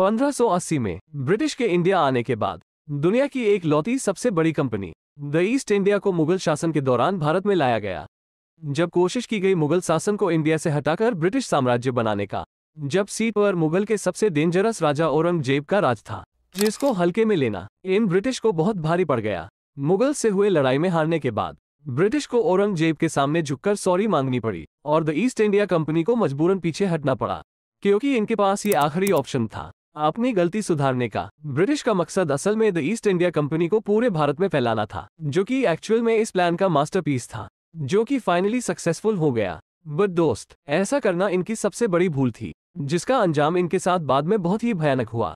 1580 में ब्रिटिश के इंडिया आने के बाद दुनिया की एक लौती सबसे बड़ी कंपनी द ईस्ट इंडिया को मुगल शासन के दौरान भारत में लाया गया जब कोशिश की गई मुगल शासन को इंडिया से हटाकर ब्रिटिश साम्राज्य बनाने का जब सीट पर मुगल के सबसे डेंजरस राजा औरंगजेब का राज था जिसको हल्के में लेना इन ब्रिटिश को बहुत भारी पड़ गया मुगल से हुए लड़ाई में हारने के बाद ब्रिटिश को औरंगजेब के सामने झुककर सॉरी मांगनी पड़ी और द ईस्ट इंडिया कंपनी को मजबूरन पीछे हटना पड़ा क्योंकि इनके पास ये आखिरी ऑप्शन था अपनी गलती सुधारने का ब्रिटिश का मकसद असल में द ईस्ट इंडिया कंपनी को पूरे भारत में फैलाना था जो कि एक्चुअल में इस प्लान का मास्टरपीस था जो कि फाइनली सक्सेसफुल हो गया बट दोस्त ऐसा करना इनकी सबसे बड़ी भूल थी जिसका अंजाम इनके साथ बाद में बहुत ही भयानक हुआ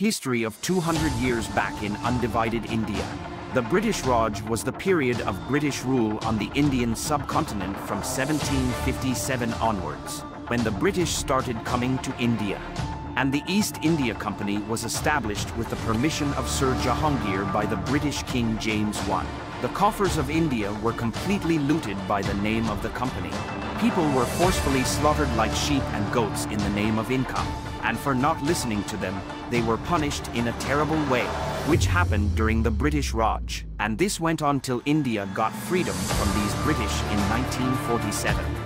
history of two hundred back in undivided India the British Raj was the period of British rule on the Indian subcontinent from seventeen When the British started coming to India, and the East India Company was established with the permission of Sir Jahangir by the British King James I. The coffers of India were completely looted by the name of the company. People were forcefully slaughtered like sheep and goats in the name of income, and for not listening to them, they were punished in a terrible way, which happened during the British Raj, and this went on till India got freedom from these British in 1947.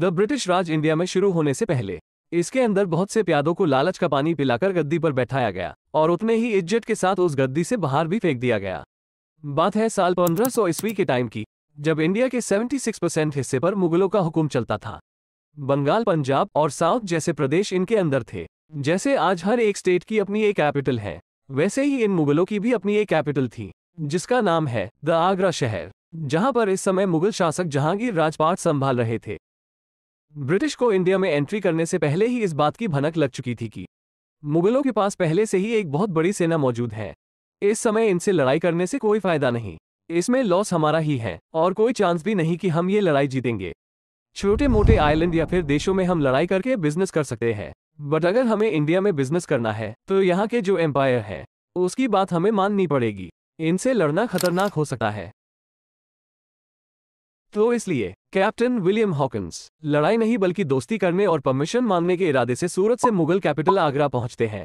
The British Raj India में शुरू होने से पहले इसके अंदर बहुत से प्यादों को लालच का पानी पिलाकर गद्दी पर बैठाया गया और उतने ही इज्जत के साथ उस गद्दी से बाहर भी फेंक दिया गया बात है साल 1500 ईस्वी के टाइम की जब इंडिया के 76 परसेंट हिस्से पर मुगलों का हुक्म चलता था बंगाल पंजाब और साउथ जैसे प्रदेश इनके अंदर थे जैसे आज हर एक स्टेट की अपनी एक कैपिटल है वैसे ही इन मुगलों की भी अपनी एक कैपिटल थी जिसका नाम है द आगरा शहर जहां पर इस समय मुगल शासक जहांगीर राजपाट संभाल रहे थे ब्रिटिश को इंडिया में एंट्री करने से पहले ही इस बात की भनक लग चुकी थी कि मुगलों के पास पहले से ही एक बहुत बड़ी सेना मौजूद है इस समय इनसे लड़ाई करने से कोई फायदा नहीं इसमें लॉस हमारा ही है और कोई चांस भी नहीं कि हम ये लड़ाई जीतेंगे छोटे मोटे आइलैंड या फिर देशों में हम लड़ाई करके बिजनेस कर सकते हैं बट अगर हमें इंडिया में बिजनेस करना है तो यहाँ के जो एम्पायर है उसकी बात हमें माननी पड़ेगी इनसे लड़ना खतरनाक हो सकता है तो इसलिए कैप्टन विलियम हॉकिंस लड़ाई नहीं बल्कि दोस्ती करने और परमिशन मांगने के इरादे से सूरत से मुगल कैपिटल आगरा पहुंचते हैं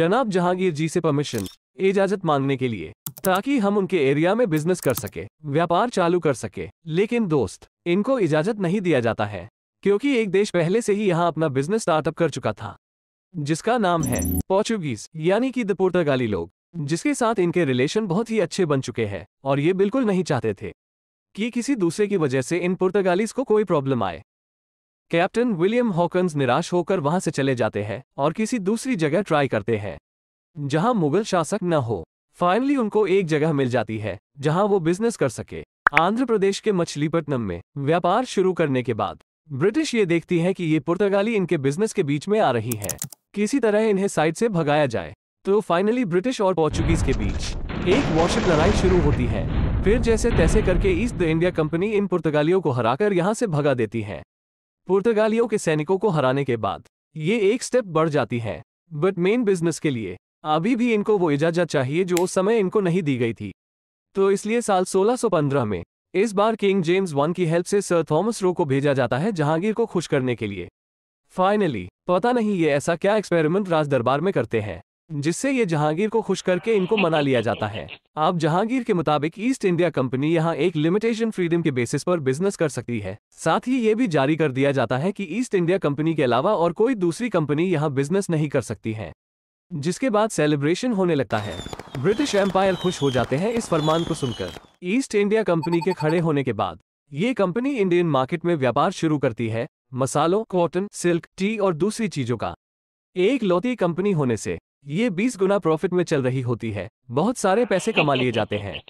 जनाब जहांगीर जी से परमिशन इजाजत मांगने के लिए ताकि हम उनके एरिया में बिजनेस कर सके व्यापार चालू कर सके लेकिन दोस्त इनको इजाजत नहीं दिया जाता है क्योंकि एक देश पहले से ही यहाँ अपना बिजनेस स्टार्टअप कर चुका था जिसका नाम है पोर्चुगीज यानी कि द लोग जिसके साथ इनके रिलेशन बहुत ही अच्छे बन चुके हैं और ये बिल्कुल नहीं चाहते थे कि किसी दूसरे की वजह से इन पुर्तगालीज को कोई प्रॉब्लम आए कैप्टन विलियम हॉकन्स निराश होकर वहां से चले जाते हैं और किसी दूसरी जगह ट्राई करते हैं जहां मुगल शासक न हो फाइनली उनको एक जगह मिल जाती है जहां वो बिजनेस कर सके आंध्र प्रदेश के मछलीपट्टनम में व्यापार शुरू करने के बाद ब्रिटिश ये देखती है कि ये पुर्तगाली इनके बिजनेस के बीच में आ रही है किसी तरह इन्हें साइड से भगाया जाए तो फाइनली ब्रिटिश और पोर्चुगीज के बीच एक वॉशिप लड़ाई शुरू होती है फिर जैसे तैसे करके ईस्ट द इंडिया कंपनी इन पुर्तगालियों को हराकर यहां से भगा देती है पुर्तगालियों के सैनिकों को हराने के बाद ये एक स्टेप बढ़ जाती है बट मेन बिजनेस के लिए अभी भी इनको वो इजाजत चाहिए जो उस समय इनको नहीं दी गई थी तो इसलिए साल 1615 में इस बार किंग जेम्स वन की हेल्प से सर थॉमस रो को भेजा जाता है जहांगीर को खुश करने के लिए फाइनली पता नहीं ये ऐसा क्या एक्सपेरिमेंट राज दरबार में करते हैं जिससे ये जहांगीर को खुश करके इनको मना लिया जाता है आप जहांगीर के मुताबिक ईस्ट इंडिया कंपनी यहाँ एक लिमिटेशन फ्रीडम के बेसिस पर बिजनेस कर सकती है साथ ही ये भी जारी कर दिया जाता है कि ईस्ट इंडिया कंपनी के अलावा और कोई दूसरी कंपनी यहाँ बिजनेस नहीं कर सकती है जिसके बाद सेलिब्रेशन होने लगता है ब्रिटिश एम्पायर खुश हो जाते हैं इस फरमान को सुनकर ईस्ट इंडिया कंपनी के खड़े होने के बाद ये कंपनी इंडियन मार्केट में व्यापार शुरू करती है मसालों कॉटन सिल्क टी और दूसरी चीजों का एक लौती कंपनी होने से ये 20 गुना प्रॉफिट में चल रही होती है बहुत सारे पैसे कमा लिए जाते हैं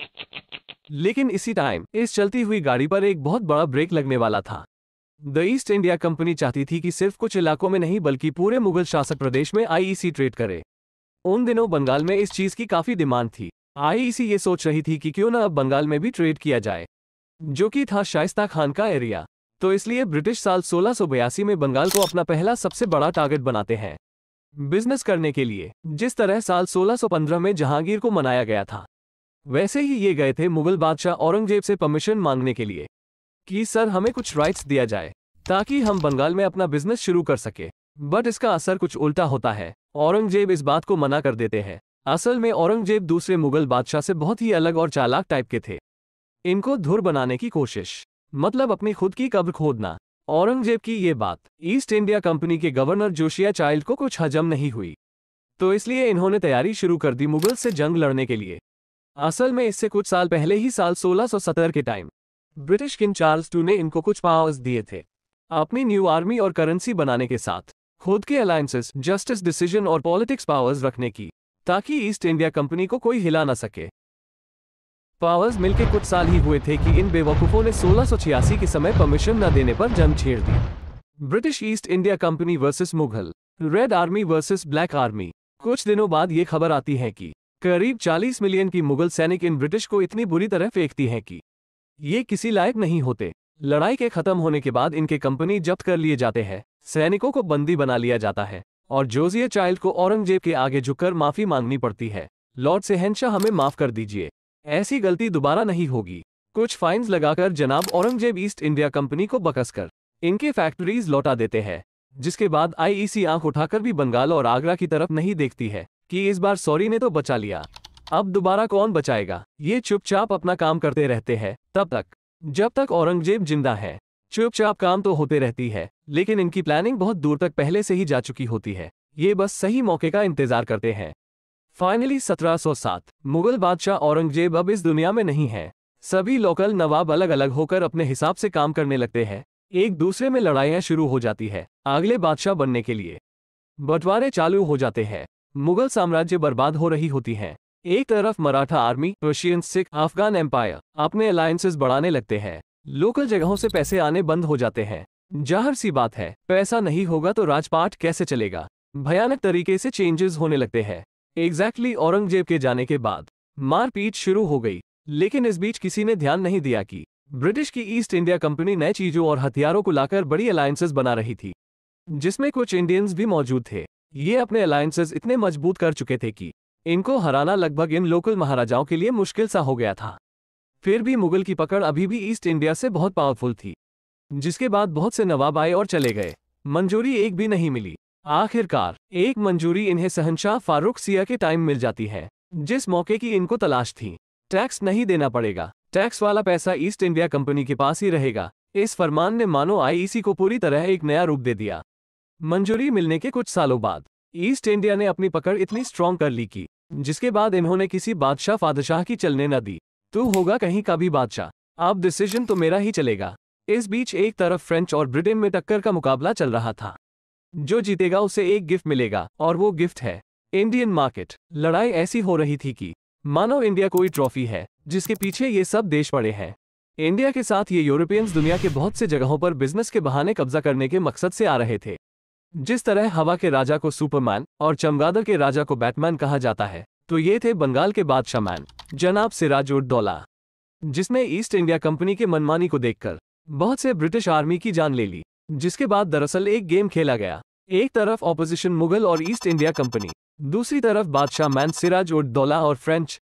लेकिन इसी टाइम इस चलती हुई गाड़ी पर एक बहुत बड़ा ब्रेक लगने वाला था द ईस्ट इंडिया कंपनी चाहती थी कि सिर्फ कुछ इलाकों में नहीं बल्कि पूरे मुगल शासक प्रदेश में आईईसी ट्रेड e करे उन दिनों बंगाल में इस चीज की काफी डिमांड थी आईईसी e ये सोच रही थी कि क्यों ना अब बंगाल में भी ट्रेड किया जाए जो कि था शाइस्ता खान का एरिया तो इसलिए ब्रिटिश साल सोलह में बंगाल को अपना पहला सबसे बड़ा टारगेट बनाते हैं बिजनेस करने के लिए जिस तरह साल 1615 में जहांगीर को मनाया गया था वैसे ही ये गए थे मुगल बादशाह औरंगजेब से परमिशन मांगने के लिए कि सर हमें कुछ राइट्स दिया जाए ताकि हम बंगाल में अपना बिजनेस शुरू कर सके बट इसका असर कुछ उल्टा होता है औरंगजेब इस बात को मना कर देते हैं असल में औरंगजेब दूसरे मुगल बादशाह से बहुत ही अलग और चालाक टाइप के थे इनको धुर बनाने की कोशिश मतलब अपनी खुद की कब्र खोदना औरंगजेब की ये बात ईस्ट इंडिया कंपनी के गवर्नर जोशिया चाइल्ड को कुछ हजम नहीं हुई तो इसलिए इन्होंने तैयारी शुरू कर दी मुगल से जंग लड़ने के लिए असल में इससे कुछ साल पहले ही साल 1670 के time British King Charles two ने इनको कुछ पावर्स दिए थे अपनी न्यू आर्मी और करेंसी बनाने के साथ खुद के अलायंसेस जस्टिस डिसीजन और पॉलिटिक्स पावर्स रखने की ताकि ईस्ट इंडिया कंपनी को कोई हिला ना सके पावर्स मिलके कुछ साल ही हुए थे कि इन बेवकूफों ने सोलह के समय परमिशन न देने पर जंग छेड़ दी British East India Company versus Mughal red army versus black army कुछ दिनों बाद ये खबर आती है कि करीब 40 मिलियन की मुगल सैनिक इन ब्रिटिश को इतनी बुरी तरह फेंकती हैं कि ये किसी लायक नहीं होते लड़ाई के खत्म होने के बाद इनके कंपनी जब्त कर लिए जाते हैं सैनिकों को बंदी बना लिया जाता है और जोजिया चाइल्ड को औरंगजेब के आगे झुककर माफी मांगनी पड़ती है लॉर्ड सेहनशाह हमें माफ कर दीजिए ऐसी गलती दोबारा नहीं होगी कुछ फाइन्स लगाकर जनाब औरंगजेब ईस्ट इंडिया कंपनी को बकस कर इनके फैक्ट्रीज लौटा देते हैं जिसके बाद आईईसी e आंख उठाकर भी बंगाल और आगरा की तरफ नहीं देखती है कि इस बार सॉरी ने तो बचा लिया अब दोबारा कौन बचाएगा ये चुपचाप अपना काम करते रहते हैं तब तक जब तक औरंगजेब जिंदा है चुपचाप काम तो होते रहती है लेकिन इनकी प्लानिंग बहुत दूर तक पहले से ही जा चुकी होती है ये बस सही मौके का इंतजार करते हैं फाइनली 1707 मुगल बादशाह औरंगजेब अब इस दुनिया में नहीं है सभी लोकल नवाब अलग अलग होकर अपने हिसाब से काम करने लगते हैं एक दूसरे में लड़ाइयाँ शुरू हो जाती है अगले बादशाह बनने के लिए बंटवारे चालू हो जाते हैं मुगल साम्राज्य बर्बाद हो रही होती हैं एक तरफ Maratha army Russian Sikh Afghan empire अपने अलायंसेस बढ़ाने लगते हैं लोकल जगहों से पैसे आने बंद हो जाते हैं जाहिर सी बात है पैसा नहीं होगा तो राजपाट कैसे चलेगा भयानक तरीके से चेंजेस होने लगते हैं एग्जैक्टली exactly औरंगजेब के जाने के बाद मारपीट शुरू हो गई लेकिन इस बीच किसी ने ध्यान नहीं दिया कि ब्रिटिश की ईस्ट इंडिया कंपनी नए चीजों और हथियारों को लाकर बड़ी अलायंसेज बना रही थी जिसमें कुछ इंडियंस भी मौजूद थे ये अपने अलायंसेज इतने मजबूत कर चुके थे कि इनको हराना लगभग इन लोकल महाराजाओं के लिए मुश्किल सा हो गया था फिर भी मुगल की पकड़ अभी भी ईस्ट इंडिया से बहुत पावरफुल थी जिसके बाद बहुत से नवाब आए और चले गए मंजूरी एक भी नहीं मिली आखिरकार एक मंजूरी इन्हें सहनशाह फारूक सिया के टाइम मिल जाती है जिस मौके की इनको तलाश थी टैक्स नहीं देना पड़ेगा टैक्स वाला पैसा ईस्ट इंडिया कंपनी के पास ही रहेगा इस फरमान ने मानो आईईसी e को पूरी तरह एक नया रूप दे दिया मंजूरी मिलने के कुछ सालों बाद ईस्ट इंडिया ने अपनी पकड़ इतनी स्ट्रांग कर ली कि जिसके बाद इन्होंने किसी बादशाह फादशाह की चलने न दी तू होगा कहीं का भी बादशाह अब डिसीजन तो मेरा ही चलेगा इस बीच एक तरफ फ्रेंच और ब्रिटेन में टक्कर का मुकाबला चल रहा था जो जीतेगा उसे एक गिफ्ट मिलेगा और वो गिफ्ट है इंडियन मार्केट लड़ाई ऐसी हो रही थी कि मानो इंडिया कोई ट्रॉफी है जिसके पीछे ये सब देश पड़े हैं इंडिया के साथ ये यूरोपियंस दुनिया के बहुत से जगहों पर बिजनेस के बहाने कब्जा करने के मकसद से आ रहे थे जिस तरह हवा के राजा को सुपरमैन और चमगादड़ के राजा को बैटमैन कहा जाता है तो ये थे बंगाल के बादशाह मैन जनाब सिराज उद्दौला जिसने ईस्ट इंडिया कंपनी के मनमानी को देखकर बहुत से ब्रिटिश आर्मी की जान ले ली जिसके बाद दरअसल एक गेम खेला गया एक तरफ ऑपोजिशन मुगल और ईस्ट इंडिया कंपनी दूसरी तरफ बादशाह मैन सिराज उड दौला और फ्रेंच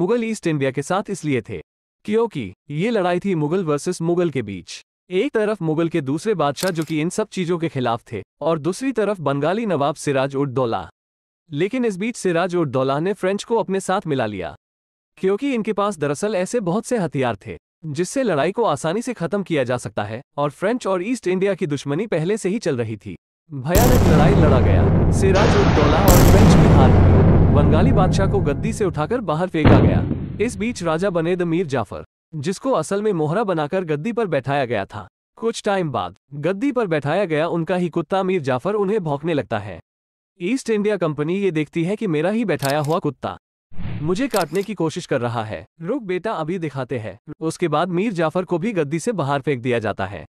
मुगल ईस्ट इंडिया के साथ इसलिए थे क्योंकि ये लड़ाई थी मुगल वर्सेस मुगल के बीच एक तरफ मुगल के दूसरे बादशाह जो कि इन सब चीजों के खिलाफ थे और दूसरी तरफ बंगाली नवाब सिराज उड दौला लेकिन इस बीच सिराज उड दौला ने फ्रेंच को अपने साथ मिला लिया क्योंकि इनके पास दरअसल ऐसे बहुत से हथियार थे जिससे लड़ाई को आसानी से खत्म किया जा सकता है और फ्रेंच और ईस्ट इंडिया की दुश्मनी पहले से ही चल रही थी भयानक लड़ाई लड़ा गया सिराज उद्दौला और फ्रेंच की हार बंगाली बादशाह को गद्दी से उठाकर बाहर फेंका गया इस बीच राजा बने द मीर जाफर जिसको असल में मोहरा बनाकर गद्दी पर बैठाया गया था कुछ टाइम बाद गद्दी पर बैठाया गया उनका ही कुत्ता मीर जाफर उन्हें भौंकने लगता है ईस्ट इंडिया कंपनी ये देखती है कि मेरा ही बैठाया हुआ कुत्ता मुझे काटने की कोशिश कर रहा है रुक बेटा अभी दिखाते हैं उसके बाद मीर जाफर को भी गद्दी से बाहर फेंक दिया जाता है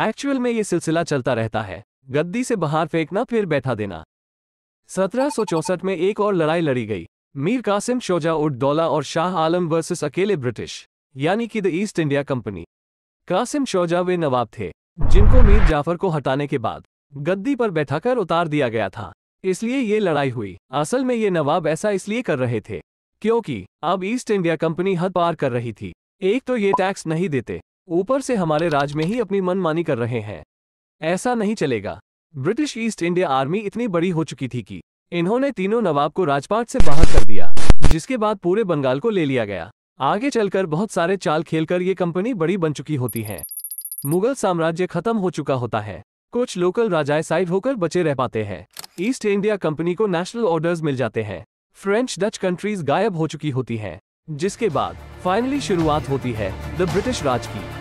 एक्चुअल में ये सिलसिला चलता रहता है गद्दी से बाहर फेंकना फिर बैठा देना सत्रह में एक और लड़ाई लड़ी गई मीर कासिम शोजा उड दौला और शाह आलम वर्सेस अकेले ब्रिटिश यानी कि the East India Company Qasim Shuja वे नवाब थे जिनको मीर जाफर को हटाने के बाद गद्दी पर बैठाकर उतार दिया गया था इसलिए ये लड़ाई हुई असल में ये नवाब ऐसा इसलिए कर रहे थे क्योंकि अब ईस्ट इंडिया कंपनी हद पार कर रही थी एक तो ये टैक्स नहीं देते ऊपर से हमारे राज्य में ही अपनी मनमानी कर रहे हैं ऐसा नहीं चलेगा ब्रिटिश ईस्ट इंडिया आर्मी इतनी बड़ी हो चुकी थी कि इन्होंने तीनों नवाब को राजपाट से बाहर कर दिया जिसके बाद पूरे बंगाल को ले लिया गया आगे चलकर बहुत सारे चाल खेलकर ये कंपनी बड़ी बन चुकी होती है मुगल साम्राज्य खत्म हो चुका होता है कुछ लोकल राजाए साइड होकर बचे रह पाते हैं ईस्ट इंडिया कंपनी को नेशनल ऑर्डर्स मिल जाते हैं फ्रेंच डच कंट्रीज गायब हो चुकी होती हैं जिसके बाद फाइनली शुरुआत होती है द ब्रिटिश राज की